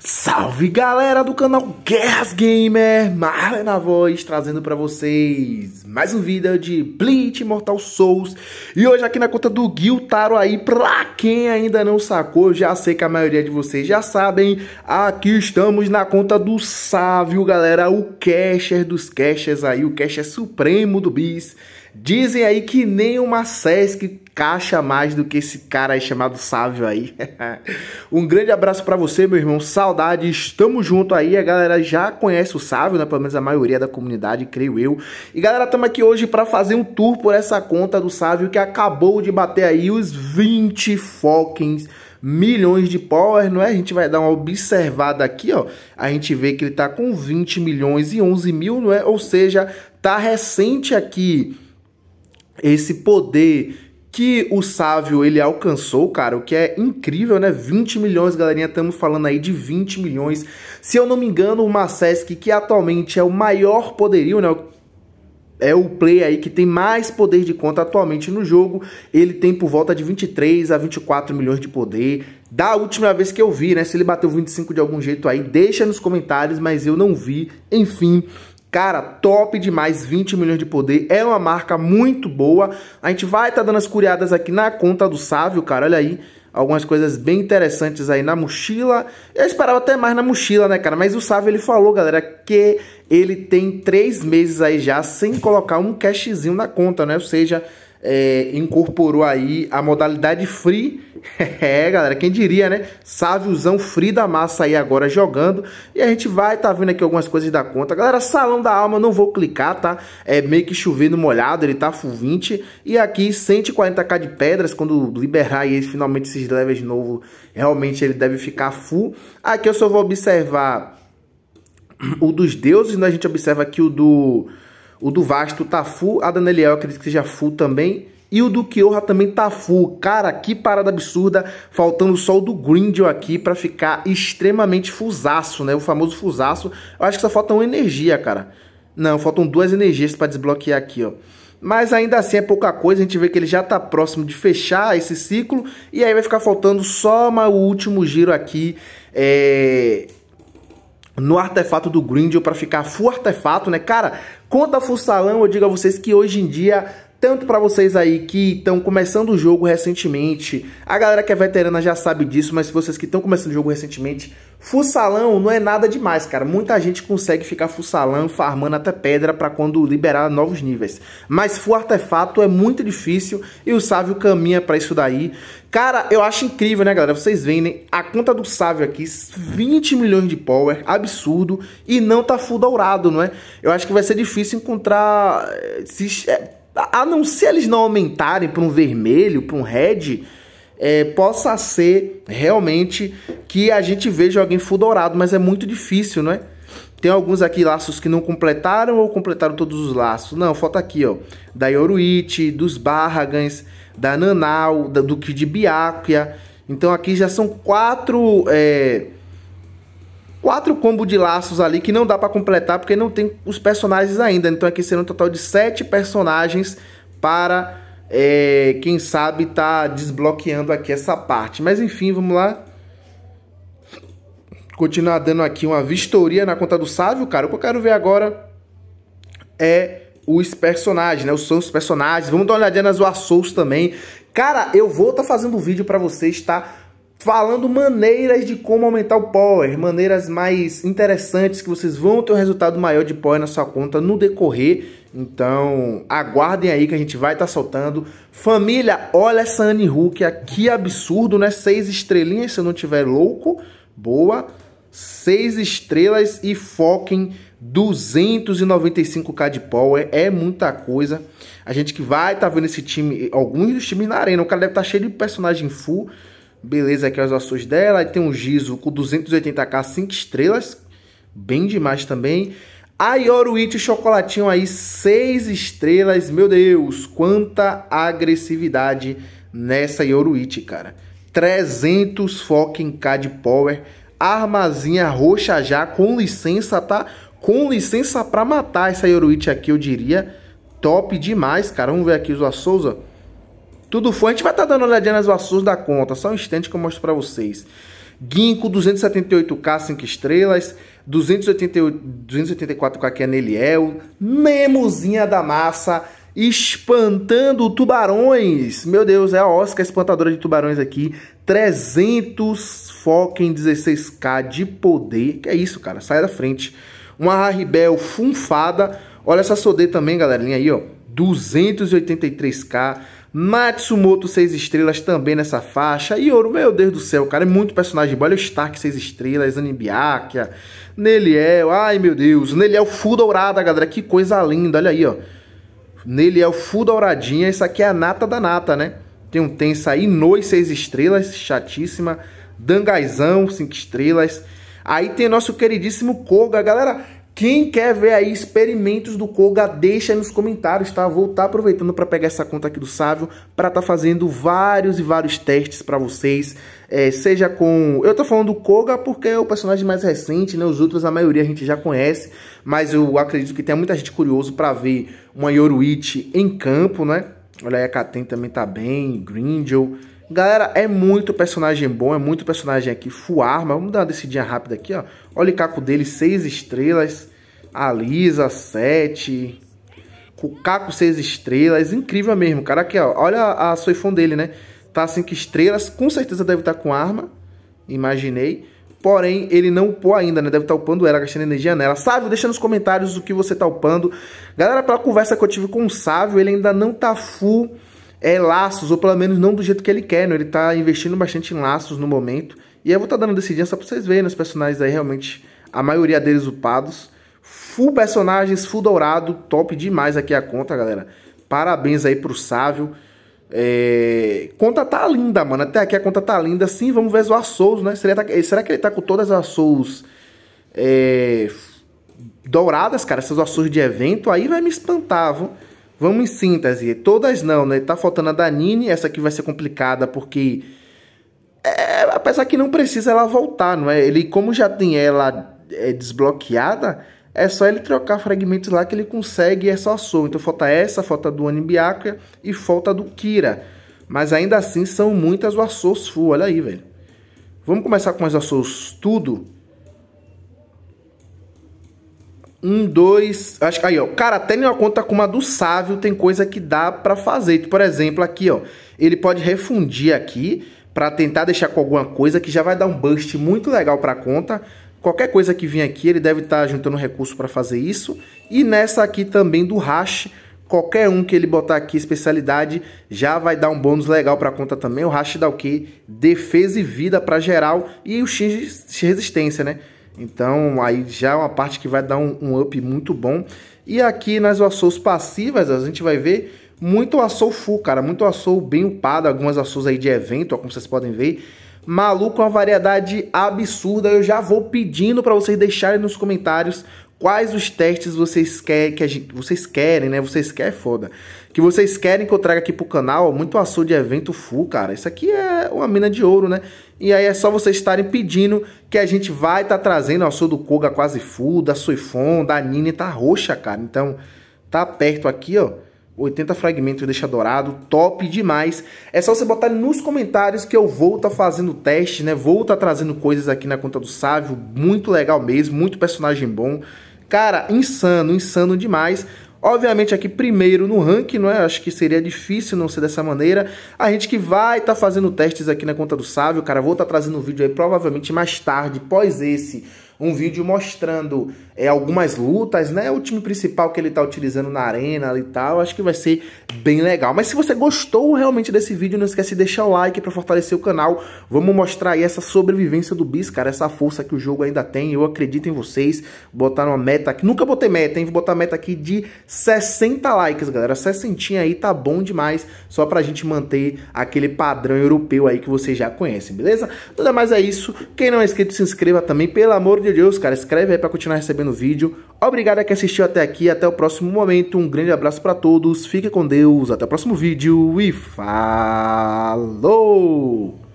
Salve galera do canal Guerras Gamer, Marley na voz, trazendo para vocês mais um vídeo de Bleach Mortal Souls E hoje aqui na conta do Guiltaro aí, pra quem ainda não sacou, já sei que a maioria de vocês já sabem Aqui estamos na conta do Sávio galera, o Casher dos Cashers aí, o Casher supremo do Bis Dizem aí que nem uma Sesc caixa a mais do que esse cara aí chamado Sávio aí. um grande abraço para você, meu irmão. Saudade, estamos junto aí. A galera já conhece o Sávio, né? Pelo menos a maioria da comunidade, creio eu. E galera, estamos aqui hoje para fazer um tour por essa conta do Sávio que acabou de bater aí os 20 fucking milhões de power, não é? A gente vai dar uma observada aqui, ó. A gente vê que ele tá com 20 milhões e 11 mil, não é? Ou seja, tá recente aqui esse poder que o Sávio ele alcançou, cara, o que é incrível, né? 20 milhões, galerinha, estamos falando aí de 20 milhões. Se eu não me engano, o Macesc, que atualmente é o maior poderio, né? é o play aí que tem mais poder de conta atualmente no jogo. Ele tem por volta de 23 a 24 milhões de poder. Da última vez que eu vi, né? Se ele bateu 25 de algum jeito aí, deixa nos comentários, mas eu não vi. Enfim, Cara, top demais, 20 milhões de poder. É uma marca muito boa. A gente vai estar tá dando as curiadas aqui na conta do Sávio, cara. Olha aí algumas coisas bem interessantes aí na mochila. Eu esperava até mais na mochila, né, cara? Mas o Sávio, ele falou, galera, que ele tem três meses aí já sem colocar um cashzinho na conta, né? Ou seja, é, incorporou aí a modalidade free. é, galera, quem diria, né? Sáviozão free da massa aí agora jogando. E a gente vai tá vendo aqui algumas coisas da conta. Galera, Salão da Alma, não vou clicar, tá? É meio que chovendo molhado, ele tá full 20. E aqui 140k de pedras, quando liberar aí finalmente esses levels novo, realmente ele deve ficar full. Aqui eu só vou observar o dos deuses, né? A gente observa aqui o do o do Vasto tá full. A da acredito que seja full também. E o do Kyoha também tá full. Cara, que parada absurda. Faltando só o do Grindel aqui para ficar extremamente fusaço, né? O famoso fusaço. Eu acho que só falta uma energia, cara. Não, faltam duas energias para desbloquear aqui, ó. Mas ainda assim é pouca coisa, a gente vê que ele já está próximo de fechar esse ciclo. E aí vai ficar faltando só o último giro aqui é... no artefato do Grindel para ficar full artefato, né? Cara, Conta Fussalão, eu digo a vocês que hoje em dia tanto para vocês aí que estão começando o jogo recentemente, a galera que é veterana já sabe disso, mas vocês que estão começando o jogo recentemente, Fussalão não é nada demais, cara. Muita gente consegue ficar fussalão, farmando até pedra para quando liberar novos níveis. Mas full artefato é muito difícil e o Sávio caminha para isso daí. Cara, eu acho incrível, né, galera? Vocês vendem né? a conta do Sávio aqui, 20 milhões de power, absurdo, e não tá full dourado, não é? Eu acho que vai ser difícil encontrar... Eh, a não ser eles não aumentarem para um vermelho, para um red, é, possa ser realmente que a gente veja alguém full dourado, mas é muito difícil, não é? Tem alguns aqui laços que não completaram ou completaram todos os laços. Não, falta aqui, ó. Da Yoruichi, dos Barragans, da Nanau, da Duque de Biáquia. Então aqui já são quatro é, quatro combos de laços ali que não dá para completar porque não tem os personagens ainda. Então aqui serão um total de sete personagens para é, quem sabe tá desbloqueando aqui essa parte. Mas enfim, vamos lá. Continuar dando aqui uma vistoria na conta do sábio, cara. O que eu quero ver agora é os personagens, né? Os seus personagens. Vamos dar uma olhadinha nas Souls também. Cara, eu vou estar tá fazendo um vídeo para vocês, tá? falando maneiras de como aumentar o Power, maneiras mais interessantes que vocês vão ter um resultado maior de Power na sua conta no decorrer. Então, aguardem aí que a gente vai estar tá soltando. Família, olha essa Anne Hook, que absurdo, né? Seis estrelinhas, se eu não tiver louco. Boa. Seis estrelas e foquem 295k de power, é muita coisa. A gente que vai estar tá vendo esse time, alguns dos times na arena, o cara deve estar tá cheio de personagem full. Beleza, aqui as ações dela. Aí tem um Giso com 280k, 5 estrelas. Bem demais também. A Yoruit Chocolatinho aí, 6 estrelas. Meu Deus, quanta agressividade nessa Yoruit, cara. 300 fucking K de power. Armazinha roxa já, com licença, tá? Com licença pra matar essa Yoruit aqui, eu diria. Top demais, cara. Vamos ver aqui os Souza. Tudo foi. A gente vai estar tá dando uma olhadinha nas vassouras da conta. Só um instante que eu mostro para vocês. Ginkgo, 278k, 5 estrelas. 288, 284k aqui é Neliel. Nemozinha da massa. Espantando tubarões. Meu Deus, é a Oscar espantadora de tubarões aqui. 300 foca em 16k de poder. Que é isso, cara. Sai da frente. Uma Haribel funfada. Olha essa Sodê também, galerinha aí, ó. 283k. Matsumoto 6 estrelas também nessa faixa. E Ouro, meu Deus do céu, cara, é muito personagem bom. Olha o Stark 6 estrelas, Anibiakia, Neliel, ai meu Deus, Neliel full dourada, galera, que coisa linda, olha aí, ó. Neliel full douradinha, isso aqui é a nata da nata, né? Tem um Tensa aí, Noi 6 estrelas, chatíssima, Dangaizão 5 estrelas. Aí tem nosso queridíssimo Koga, galera. Quem quer ver aí experimentos do Koga, deixa aí nos comentários, tá? Vou estar tá aproveitando para pegar essa conta aqui do Sávio para estar tá fazendo vários e vários testes para vocês. É, seja com... Eu tô falando do Koga porque é o personagem mais recente, né? Os outros a maioria a gente já conhece, mas eu acredito que tem muita gente curioso para ver uma Yoruichi em campo, né? Olha aí, a Katen também tá bem, Grindel... Galera, é muito personagem bom, é muito personagem aqui full arma. Vamos dar uma decidinha rápida aqui, ó. Olha o caco dele, 6 estrelas. Alisa, 7. O caco, 6 estrelas. Incrível mesmo, cara. Aqui, ó. Olha a soifão dele, né? Tá 5 estrelas. Com certeza deve estar tá com arma. Imaginei. Porém, ele não upou ainda, né? Deve estar tá upando ela, gastando energia nela. Sávio, deixa nos comentários o que você tá upando. Galera, pela conversa que eu tive com o Sávio, ele ainda não tá full é laços, ou pelo menos não do jeito que ele quer, né? Ele tá investindo bastante em laços no momento. E eu vou estar tá dando decidência só pra vocês verem né, os personagens aí, realmente, a maioria deles upados. Full personagens, full dourado, top demais aqui a conta, galera. Parabéns aí pro Sávio. É... Conta tá linda, mano. Até aqui a conta tá linda. Sim, vamos ver as Açous, né? Será, tá, será que ele tá com todas as Açous é... douradas, cara? Essas Açous de evento? Aí vai me espantar, viu? Vamos em síntese. Todas não, né? Tá faltando a da Nini, essa aqui vai ser complicada porque. É, apesar que não precisa ela voltar, não é? Ele, como já tem ela é, desbloqueada, é só ele trocar fragmentos lá que ele consegue é só Então falta essa, falta do Anibiaka e falta do Kira. Mas ainda assim são muitas o Assos Full, olha aí, velho. Vamos começar com as Assos tudo? Um, dois. Acho que aí, ó. Cara, até minha conta com uma do Sávio tem coisa que dá para fazer. Tipo, por exemplo, aqui, ó. Ele pode refundir aqui para tentar deixar com alguma coisa que já vai dar um bust muito legal para a conta. Qualquer coisa que vir aqui, ele deve estar tá juntando recurso para fazer isso. E nessa aqui também do Rash. qualquer um que ele botar aqui especialidade já vai dar um bônus legal para a conta também. O Rash dá o quê? Defesa e vida para geral e o X resistência, né? Então aí já é uma parte que vai dar um, um up muito bom. E aqui nas assos passivas a gente vai ver muito açou full, cara, muito açou bem upado, algumas assos aí de evento, ó, como vocês podem ver. Maluco, uma variedade absurda. Eu já vou pedindo para vocês deixarem nos comentários quais os testes vocês querem que a gente, vocês querem, né? Vocês querem foda. Que vocês querem que eu traga aqui pro canal, ó, muito açougue de evento full, cara. Isso aqui é uma mina de ouro, né? E aí é só vocês estarem pedindo que a gente vai estar tá trazendo. Ó, sou do Koga quase full, da Suifon, da Nini tá roxa, cara. Então tá perto aqui, ó. 80 fragmentos deixa dourado, top demais. É só você botar nos comentários que eu vou estar tá fazendo teste, né? Vou estar tá trazendo coisas aqui na conta do Sávio, muito legal mesmo, muito personagem bom. Cara, insano, insano demais. Obviamente aqui primeiro no ranking, não é? Acho que seria difícil não ser dessa maneira. A gente que vai estar tá fazendo testes aqui na conta do Sávio, cara, vou estar tá trazendo um vídeo aí provavelmente mais tarde, pós esse, um vídeo mostrando é, algumas lutas, né? O time principal que ele tá utilizando na arena e tal. Acho que vai ser bem legal. Mas se você gostou realmente desse vídeo, não esquece de deixar o like para fortalecer o canal. Vamos mostrar aí essa sobrevivência do Bis, cara. Essa força que o jogo ainda tem. Eu acredito em vocês. Botar uma meta aqui. Nunca botei meta, hein? Vou botar meta aqui de 60 likes, galera. 60 aí tá bom demais. Só pra gente manter aquele padrão europeu aí que vocês já conhecem, beleza? Tudo mais é isso. Quem não é inscrito, se inscreva também, pelo amor de de Deus, cara, escreve aí para continuar recebendo o vídeo. Obrigado a quem assistiu até aqui, até o próximo momento. Um grande abraço para todos, fique com Deus, até o próximo vídeo e falou!